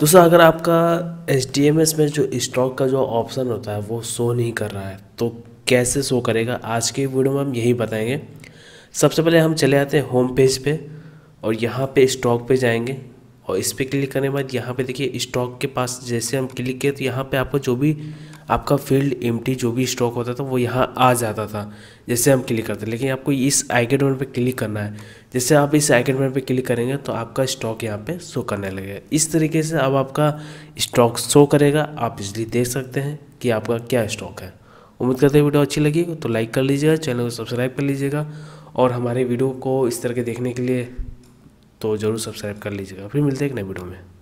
दूसरा अगर आपका एच में जो स्टॉक का जो ऑप्शन होता है वो शो नहीं कर रहा है तो कैसे शो करेगा आज के वीडियो में हम यही बताएंगे सबसे पहले हम चले आते हैं होम पेज पे और यहाँ पे स्टॉक पे जाएंगे और इस पर क्लिक करने के बाद यहाँ पे देखिए स्टॉक के पास जैसे हम क्लिक किए तो यहाँ पे आपको जो भी आपका फील्ड एम जो भी स्टॉक होता था वो यहाँ आ जाता था जैसे हम क्लिक करते लेकिन आपको इस आइकन बटन पे क्लिक करना है जैसे आप इस आइकन बटन पे क्लिक करेंगे तो आपका स्टॉक यहाँ पे शो करने लगेगा इस तरीके से अब आपका स्टॉक शो करेगा आप इसलिए देख सकते हैं कि आपका क्या स्टॉक है उम्मीद करते हैं वीडियो अच्छी लगी तो लाइक कर लीजिएगा चैनल को सब्सक्राइब कर लीजिएगा और हमारे वीडियो को इस तरह के देखने के लिए तो ज़रूर सब्सक्राइब कर लीजिएगा फिर मिलते हैं एक नए वीडियो में